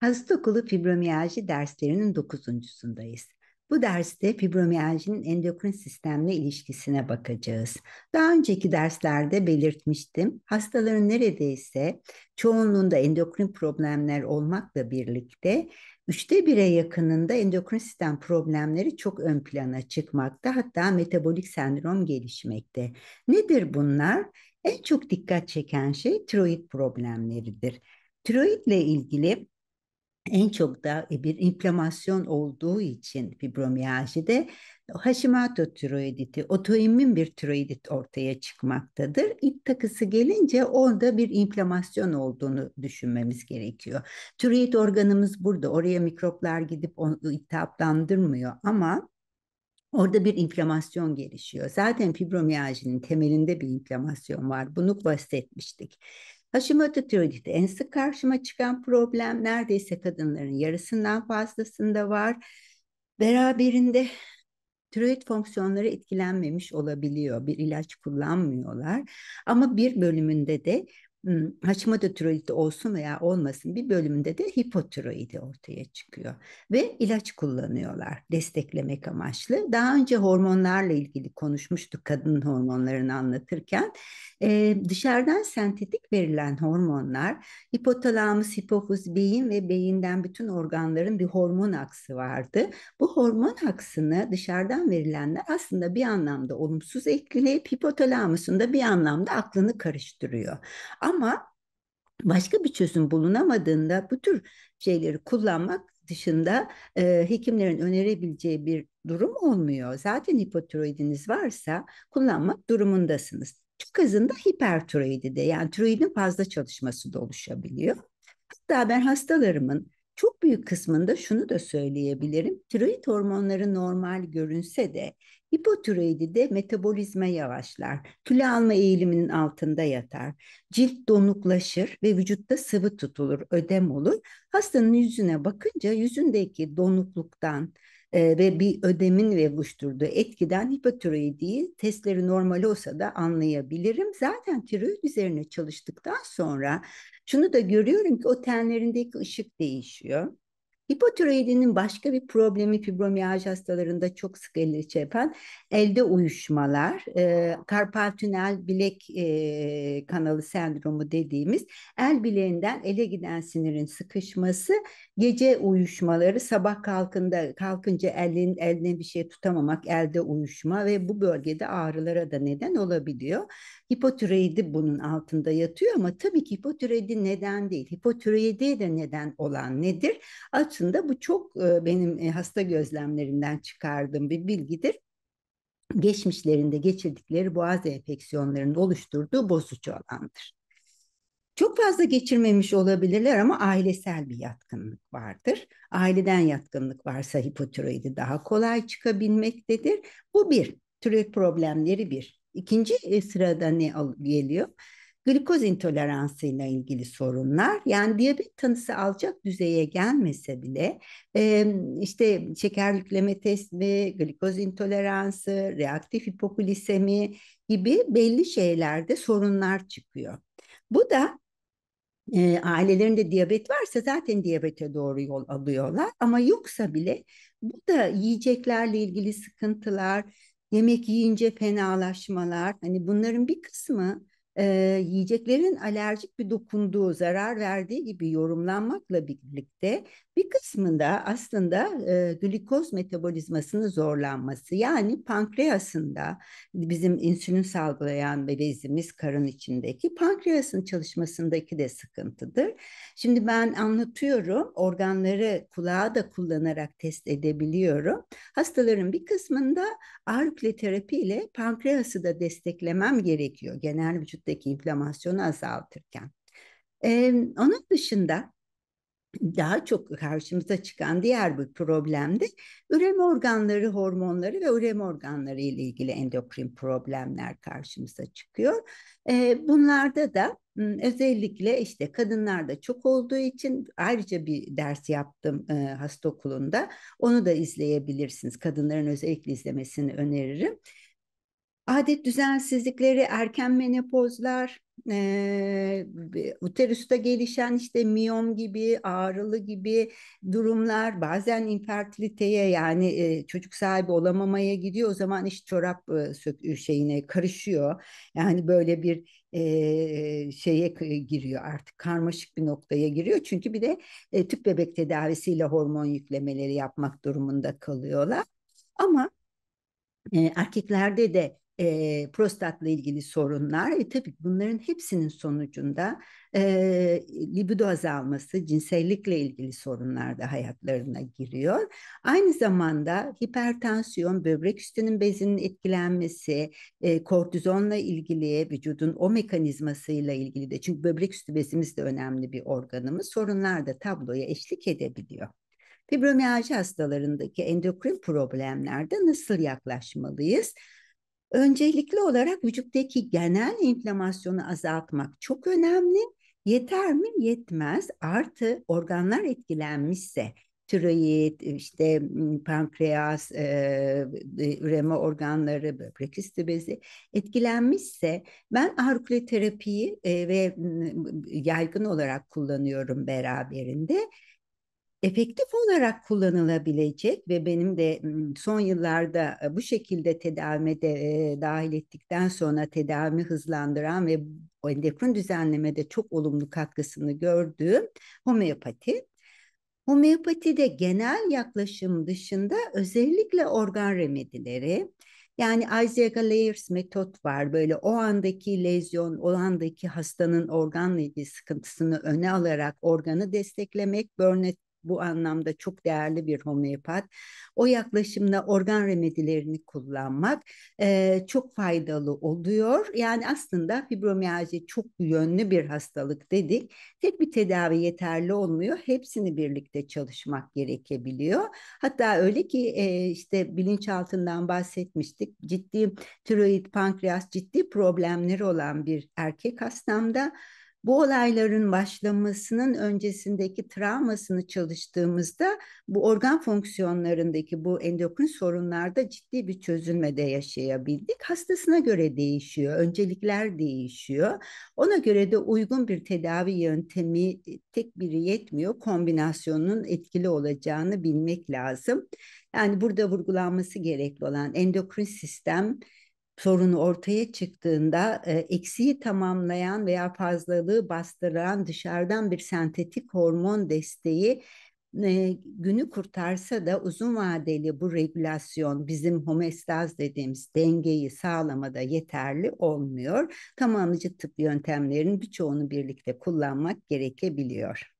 Hazret Okulu fibromiyalji derslerinin dokuzuncusundayız. Bu derste fibromiyalcinin endokrin sistemle ilişkisine bakacağız. Daha önceki derslerde belirtmiştim. Hastaların neredeyse çoğunluğunda endokrin problemler olmakla birlikte üçte bire yakınında endokrin sistem problemleri çok ön plana çıkmakta hatta metabolik sendrom gelişmekte. Nedir bunlar? En çok dikkat çeken şey tiroid problemleridir. Tiroidle ilgili en çok da e, bir inflamasyon olduğu için fibromiyajide Hashimoto tiroiditi, otoimmün bir tiroidit ortaya çıkmaktadır. İlk takısı gelince onda bir inflamasyon olduğunu düşünmemiz gerekiyor. Tiroid organımız burada, oraya mikroplar gidip onu ıı, iltihaplandırmıyor ama Orada bir inflamasyon gelişiyor. Zaten fibromiyajinin temelinde bir inflamasyon var. Bunu bahsetmiştik. Hashimoto tiroiditi en sık karşıma çıkan problem neredeyse kadınların yarısından fazlasında var. Beraberinde tiroid fonksiyonları etkilenmemiş olabiliyor. Bir ilaç kullanmıyorlar ama bir bölümünde de Hashimoto tiroidi olsun veya olmasın bir bölümünde de hipotiroidi ortaya çıkıyor. Ve ilaç kullanıyorlar desteklemek amaçlı. Daha önce hormonlarla ilgili konuşmuştuk kadın hormonlarını anlatırken. Ee, dışarıdan sentetik verilen hormonlar, hipotalamus, hipofuz, beyin ve beyinden bütün organların bir hormon aksı vardı. Bu hormon aksını dışarıdan verilenler aslında bir anlamda olumsuz etkileyip hipotalamusun da bir anlamda aklını karıştırıyor. Ama ama başka bir çözüm bulunamadığında bu tür şeyleri kullanmak dışında e, hekimlerin önerebileceği bir durum olmuyor. Zaten hipotiroidiniz varsa kullanmak durumundasınız. Çok azında hipertiroidi de yani tiroidin fazla çalışması da oluşabiliyor. Hatta ben hastalarımın çok büyük kısmında şunu da söyleyebilirim. Tiroid hormonları normal görünse de de metabolizme yavaşlar, kilo alma eğiliminin altında yatar, cilt donuklaşır ve vücutta sıvı tutulur, ödem olur. Hastanın yüzüne bakınca yüzündeki donukluktan e, ve bir ödemin ve oluşturduğu etkiden hipotiroidiyi testleri normal olsa da anlayabilirim. Zaten tiroid üzerine çalıştıktan sonra şunu da görüyorum ki o tenlerindeki ışık değişiyor Hipotiroidinin başka bir problemi fibromiyaj hastalarında çok sık elde çarpan elde uyuşmalar, e, karpal tünel bilek e, kanalı sendromu dediğimiz el bileğinden ele giden sinirin sıkışması, gece uyuşmaları, sabah kalkında kalkınca elin eline bir şey tutamamak, elde uyuşma ve bu bölgede ağrılara da neden olabiliyor. Hipotiroidi bunun altında yatıyor ama tabii ki hipotiroidi neden değil. Hipotiroidi de neden olan nedir? Aslında bu çok e, benim e, hasta gözlemlerimden çıkardığım bir bilgidir geçmişlerinde geçirdikleri boğaz enfeksiyonlarının oluşturduğu bozucu alandır. Çok fazla geçirmemiş olabilirler ama ailesel bir yatkınlık vardır. Aileden yatkınlık varsa hipotiroidi daha kolay çıkabilmektedir. Bu bir, tiroid problemleri bir. İkinci e, sırada ne geliyor? Glikoz intoleransıyla ilgili sorunlar yani diyabet tanısı alacak düzeye gelmese bile işte şeker yükleme testi, glikoz intoleransı, reaktif hipoglisemi gibi belli şeylerde sorunlar çıkıyor. Bu da e, ailelerinde diyabet varsa zaten diyabete doğru yol alıyorlar ama yoksa bile bu da yiyeceklerle ilgili sıkıntılar, yemek yiyince fenalaşmalar hani bunların bir kısmı ee, yiyeceklerin alerjik bir dokunduğu, zarar verdiği gibi yorumlanmakla birlikte bir kısmında aslında e, glikoz metabolizmasını zorlanması yani pankreasında bizim insülin salgılayan bezimiz karın içindeki pankreasın çalışmasındaki de sıkıntıdır. Şimdi ben anlatıyorum organları kulağa da kullanarak test edebiliyorum. Hastaların bir kısmında ağrı terapi ile pankreası da desteklemem gerekiyor. Genel vücut vücuttaki inflamasyonu azaltırken. E, onun dışında daha çok karşımıza çıkan diğer bir problem de üreme organları hormonları ve üreme organları ile ilgili endokrin problemler karşımıza çıkıyor. Bunlarda da özellikle işte kadınlarda çok olduğu için ayrıca bir ders yaptım hasta okulunda. Onu da izleyebilirsiniz. Kadınların özellikle izlemesini öneririm. Adet düzensizlikleri, erken menopozlar, e, uterüste gelişen işte miyom gibi, ağrılı gibi durumlar bazen infertiliteye yani e, çocuk sahibi olamamaya gidiyor. O zaman iş çorap e, şeyine karışıyor. Yani böyle bir e, şeye giriyor artık karmaşık bir noktaya giriyor. Çünkü bir de e, tüp bebek tedavisiyle hormon yüklemeleri yapmak durumunda kalıyorlar. Ama e, erkeklerde de e, prostatla ilgili sorunlar ve tabii bunların hepsinin sonucunda e, libido azalması, cinsellikle ilgili sorunlar da hayatlarına giriyor. Aynı zamanda hipertansiyon, böbrek üstünün bezinin etkilenmesi, e, kortizonla ilgili, vücudun o mekanizmasıyla ilgili de çünkü böbrek üstü bezimiz de önemli bir organımız, sorunlar da tabloya eşlik edebiliyor. Fibromiyajı hastalarındaki endokrin problemlerde nasıl yaklaşmalıyız? Öncelikli olarak vücuttaki genel inflamasyonu azaltmak çok önemli. Yeter mi? Yetmez. Artı organlar etkilenmişse tiroid, işte pankreas, e, e, üreme organları, böbrek üstü bezi etkilenmişse ben arkuloterapiyi e, ve yaygın olarak kullanıyorum beraberinde efektif olarak kullanılabilecek ve benim de son yıllarda e, bu şekilde tedavime de e, dahil ettikten sonra tedavimi hızlandıran ve endokrin düzenlemede çok olumlu katkısını gördüğüm homeopati. Homeopatide genel yaklaşım dışında özellikle organ remedileri, yani Isaiah Layers metot var. Böyle o andaki lezyon, o andaki hastanın organla ilgili sıkıntısını öne alarak organı desteklemek. Burnett bu anlamda çok değerli bir homeopat. O yaklaşımla organ remedilerini kullanmak e, çok faydalı oluyor. Yani aslında fibromiyalji çok yönlü bir hastalık dedik. Tek bir tedavi yeterli olmuyor. Hepsini birlikte çalışmak gerekebiliyor. Hatta öyle ki e, işte bilinçaltından bahsetmiştik. Ciddi tiroid, pankreas ciddi problemleri olan bir erkek hastamda bu olayların başlamasının öncesindeki travmasını çalıştığımızda bu organ fonksiyonlarındaki bu endokrin sorunlarda ciddi bir çözülmede yaşayabildik. Hastasına göre değişiyor, öncelikler değişiyor. Ona göre de uygun bir tedavi yöntemi e, tek biri yetmiyor. Kombinasyonun etkili olacağını bilmek lazım. Yani burada vurgulanması gerekli olan endokrin sistem sorun ortaya çıktığında e, eksiği tamamlayan veya fazlalığı bastıran dışarıdan bir sentetik hormon desteği e, günü kurtarsa da uzun vadeli bu regülasyon bizim homestaz dediğimiz dengeyi sağlamada yeterli olmuyor. Tamamlayıcı tıp yöntemlerinin birçoğunu birlikte kullanmak gerekebiliyor.